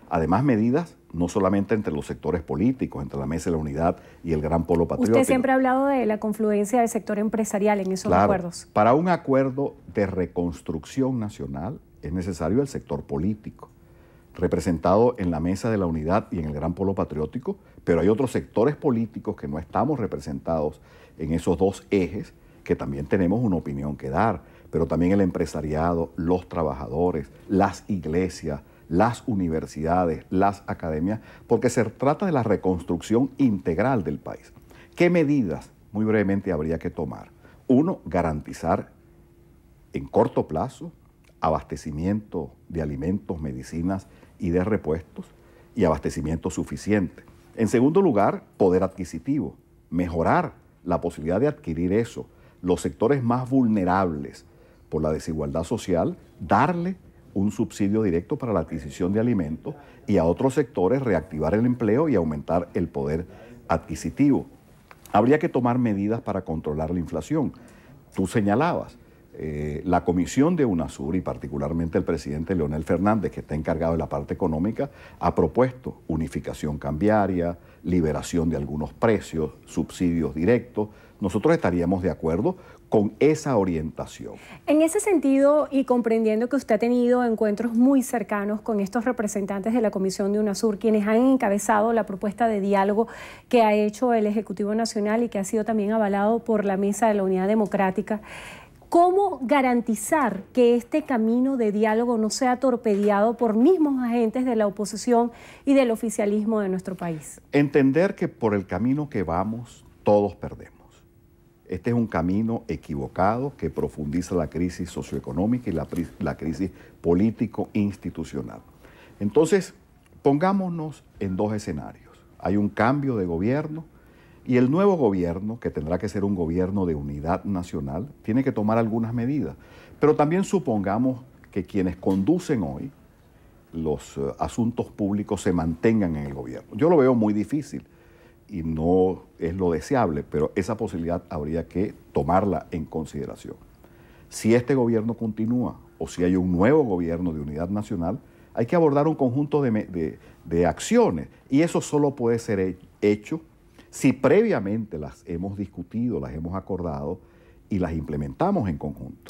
Además, medidas no solamente entre los sectores políticos, entre la Mesa de la Unidad y el Gran Polo Patriótico. Usted siempre ha hablado de la confluencia del sector empresarial en esos acuerdos. Para un acuerdo de reconstrucción nacional es necesario el sector político, representado en la Mesa de la Unidad y en el Gran Polo Patriótico, pero hay otros sectores políticos que no estamos representados en esos dos ejes que también tenemos una opinión que dar, pero también el empresariado, los trabajadores, las iglesias, las universidades, las academias, porque se trata de la reconstrucción integral del país. ¿Qué medidas muy brevemente habría que tomar? Uno, garantizar en corto plazo abastecimiento de alimentos, medicinas y de repuestos y abastecimiento suficiente. En segundo lugar, poder adquisitivo, mejorar la posibilidad de adquirir eso. Los sectores más vulnerables por la desigualdad social, darle un subsidio directo para la adquisición de alimentos y a otros sectores reactivar el empleo y aumentar el poder adquisitivo. Habría que tomar medidas para controlar la inflación. Tú señalabas, eh, la comisión de UNASUR y particularmente el presidente Leonel Fernández, que está encargado de la parte económica, ha propuesto unificación cambiaria, liberación de algunos precios, subsidios directos. Nosotros estaríamos de acuerdo con esa orientación. En ese sentido, y comprendiendo que usted ha tenido encuentros muy cercanos con estos representantes de la Comisión de UNASUR, quienes han encabezado la propuesta de diálogo que ha hecho el Ejecutivo Nacional y que ha sido también avalado por la Mesa de la Unidad Democrática, ¿Cómo garantizar que este camino de diálogo no sea torpedeado por mismos agentes de la oposición y del oficialismo de nuestro país? Entender que por el camino que vamos, todos perdemos. Este es un camino equivocado que profundiza la crisis socioeconómica y la, crisis político-institucional. Entonces, pongámonos en dos escenarios. Hay un cambio de gobierno y el nuevo gobierno, que tendrá que ser un gobierno de unidad nacional, tiene que tomar algunas medidas. Pero también supongamos que quienes conducen hoy los eh, asuntos públicos se mantengan en el gobierno. Yo lo veo muy difícil y no es lo deseable, pero esa posibilidad habría que tomarla en consideración. Si este gobierno continúa o si hay un nuevo gobierno de unidad nacional, hay que abordar un conjunto de, acciones y eso solo puede ser hecho si previamente las hemos discutido, las hemos acordado y las implementamos en conjunto.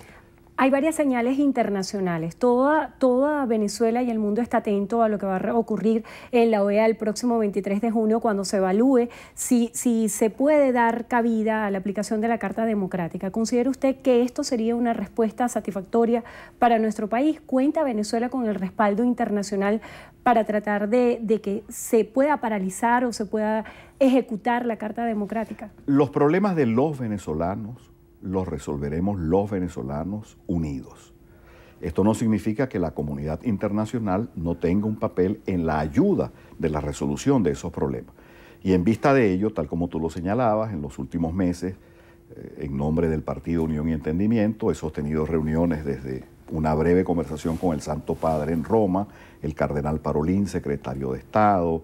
Hay varias señales internacionales. Toda, toda Venezuela y el mundo está atento a lo que va a ocurrir en la OEA el próximo 23 de junio cuando se evalúe si, si se puede dar cabida a la aplicación de la Carta Democrática. ¿Considera usted que esto sería una respuesta satisfactoria para nuestro país? ¿Cuenta Venezuela con el respaldo internacional para tratar de, de que se pueda paralizar o se pueda ejecutar la Carta Democrática? Los problemas de los venezolanos los resolveremos los venezolanos unidos. Esto no significa que la comunidad internacional no tenga un papel en la ayuda de la resolución de esos problemas. Y en vista de ello, tal como tú lo señalabas, en los últimos meses, eh, en nombre del Partido Unión y Entendimiento, he sostenido reuniones desde una breve conversación con el Santo Padre en Roma, el Cardenal Parolín, secretario de Estado,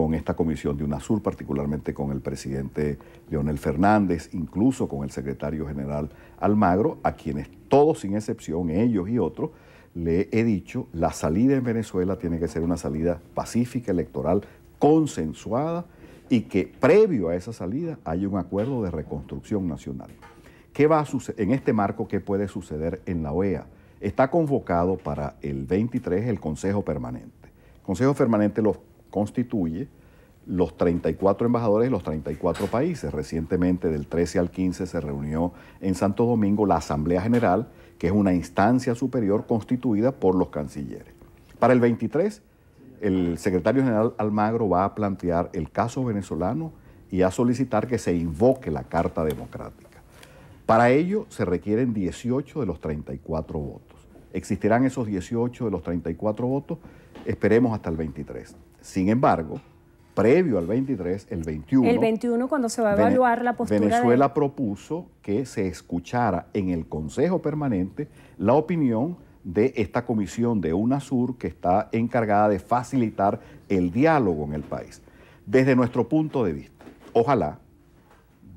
con esta comisión de UNASUR, particularmente con el presidente Leonel Fernández, incluso con el secretario general Almagro, a quienes todos sin excepción, ellos y otros, le he dicho, la salida en Venezuela tiene que ser una salida pacífica, electoral, consensuada y que previo a esa salida haya un acuerdo de reconstrucción nacional. ¿Qué va a suceder en este marco? ¿Qué puede suceder en la OEA? Está convocado para el 23 el Consejo Permanente. Consejo Permanente los constituye los 34 embajadores de los 34 países. Recientemente, del 13 al 15, se reunió en Santo Domingo la Asamblea General, que es una instancia superior constituida por los cancilleres. Para el 23, el secretario general Almagro va a plantear el caso venezolano y a solicitar que se invoque la Carta Democrática. Para ello se requieren 18 de los 34 votos. ¿Existirán esos 18 de los 34 votos? Esperemos hasta el 23. Sin embargo, previo al 23, el 21. El 21 cuando se va a evaluar la postura. Venezuela propuso que se escuchara en el Consejo Permanente la opinión de esta comisión de UNASUR que está encargada de facilitar el diálogo en el país. Desde nuestro punto de vista, ojalá,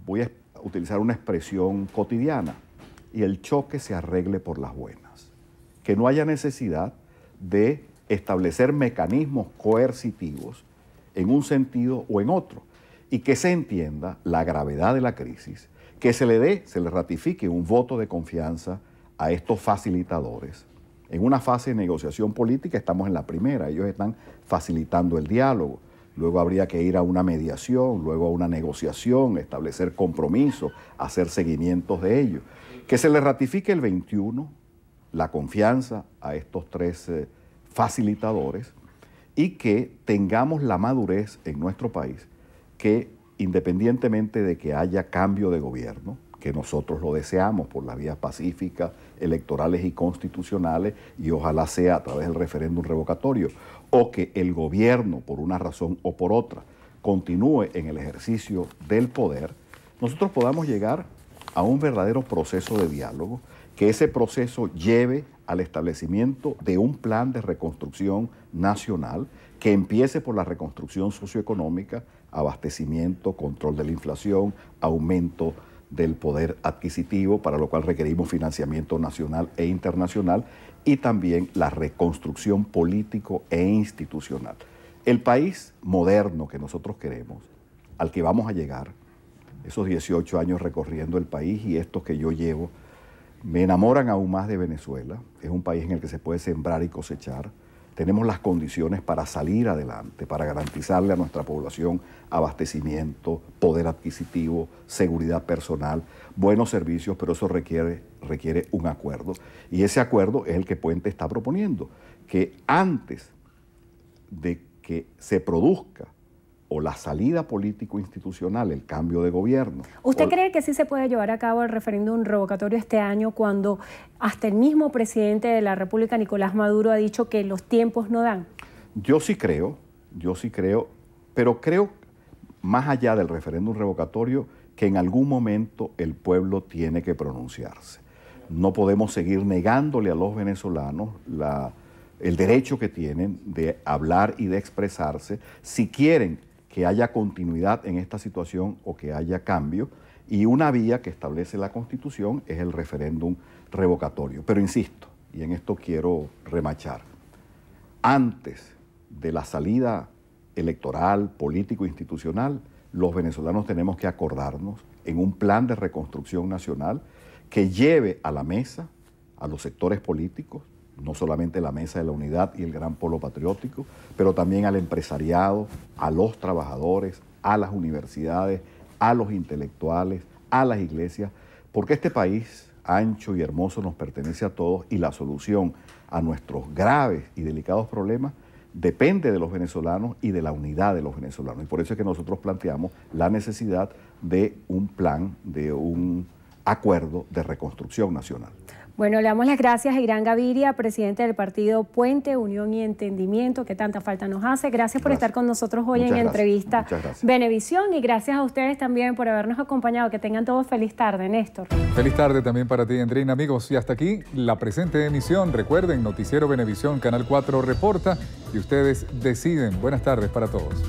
voy a utilizar una expresión cotidiana, y el choque se arregle por las buenas, que no haya necesidad de establecer mecanismos coercitivos en un sentido o en otro, y que se entienda la gravedad de la crisis, que se le dé, se le ratifique un voto de confianza a estos facilitadores. En una fase de negociación política estamos en la primera, ellos están facilitando el diálogo, luego habría que ir a una mediación, luego a una negociación, establecer compromisos, hacer seguimientos de ellos. Que se le ratifique el 21 la confianza a estos tres... Eh, facilitadores y que tengamos la madurez en nuestro país que independientemente de que haya cambio de gobierno, que nosotros lo deseamos por las vías pacíficas, electorales y constitucionales, y ojalá sea a través del referéndum revocatorio, o que el gobierno, por una razón o por otra, continúe en el ejercicio del poder, nosotros podamos llegar a un verdadero proceso de diálogo que ese proceso lleve al establecimiento de un plan de reconstrucción nacional que empiece por la reconstrucción socioeconómica, abastecimiento, control de la inflación, aumento del poder adquisitivo, para lo cual requerimos financiamiento nacional e internacional, y también la reconstrucción político e institucional. El país moderno que nosotros queremos, al que vamos a llegar, esos 18 años recorriendo el país y estos que yo llevo me enamoran aún más de Venezuela. Es un país en el que se puede sembrar y cosechar. Tenemos las condiciones para salir adelante, para garantizarle a nuestra población abastecimiento, poder adquisitivo, seguridad personal, buenos servicios, pero eso requiere, requiere un acuerdo. Y ese acuerdo es el que Puente está proponiendo, que antes de que se produzca o la salida político-institucional, el cambio de gobierno. ¿Usted cree que sí se puede llevar a cabo el referéndum revocatorio este año cuando hasta el mismo presidente de la República, Nicolás Maduro, ha dicho que los tiempos no dan? Yo sí creo, yo sí creo, pero creo, más allá del referéndum revocatorio, que en algún momento el pueblo tiene que pronunciarse. No podemos seguir negándole a los venezolanos el derecho que tienen de hablar y de expresarse si quieren que haya continuidad en esta situación o que haya cambio. Y una vía que establece la Constitución es el referéndum revocatorio. Pero insisto, y en esto quiero remachar, antes de la salida electoral, político, institucional, los venezolanos tenemos que acordarnos en un plan de reconstrucción nacional que lleve a la mesa a los sectores políticos, no solamente la Mesa de la Unidad y el Gran Polo Patriótico, pero también al empresariado, a los trabajadores, a las universidades, a los intelectuales, a las iglesias, porque este país ancho y hermoso nos pertenece a todos y la solución a nuestros graves y delicados problemas depende de los venezolanos y de la unidad de los venezolanos. Y por eso es que nosotros planteamos la necesidad de un plan, de un acuerdo de reconstrucción nacional. Bueno, le damos las gracias a Irán Gaviria, presidente del partido Puente, Unión y Entendimiento, que tanta falta nos hace. Gracias por estar con nosotros hoy en gracias. entrevista Benevisión y gracias a ustedes también por habernos acompañado. Que tengan todos feliz tarde, Néstor. Feliz tarde también para ti, Andrina, amigos. Y hasta aquí la presente emisión. Recuerden, Noticiero Benevisión, Canal 4 reporta y ustedes deciden. Buenas tardes para todos.